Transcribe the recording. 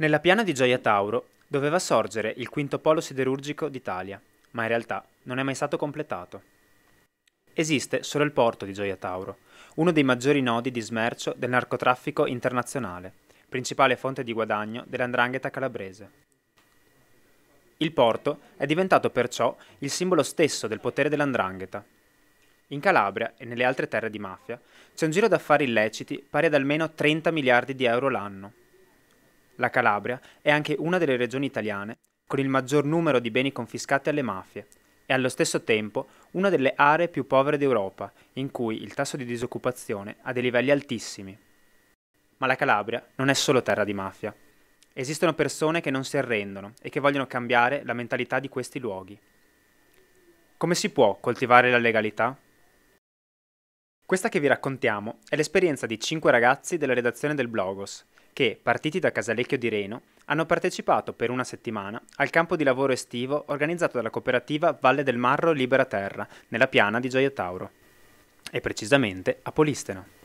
Nella piana di Gioia Tauro doveva sorgere il quinto polo siderurgico d'Italia, ma in realtà non è mai stato completato. Esiste solo il porto di Gioia Tauro, uno dei maggiori nodi di smercio del narcotraffico internazionale, principale fonte di guadagno dell'andrangheta calabrese. Il porto è diventato perciò il simbolo stesso del potere dell'andrangheta. In Calabria e nelle altre terre di mafia c'è un giro d'affari illeciti pari ad almeno 30 miliardi di euro l'anno, la Calabria è anche una delle regioni italiane con il maggior numero di beni confiscati alle mafie e allo stesso tempo una delle aree più povere d'Europa, in cui il tasso di disoccupazione ha dei livelli altissimi. Ma la Calabria non è solo terra di mafia. Esistono persone che non si arrendono e che vogliono cambiare la mentalità di questi luoghi. Come si può coltivare la legalità? Questa che vi raccontiamo è l'esperienza di cinque ragazzi della redazione del Blogos, che, partiti da Casalecchio di Reno, hanno partecipato per una settimana al campo di lavoro estivo organizzato dalla cooperativa Valle del Marro Libera Terra, nella piana di Gioia Tauro, e precisamente a Polisteno.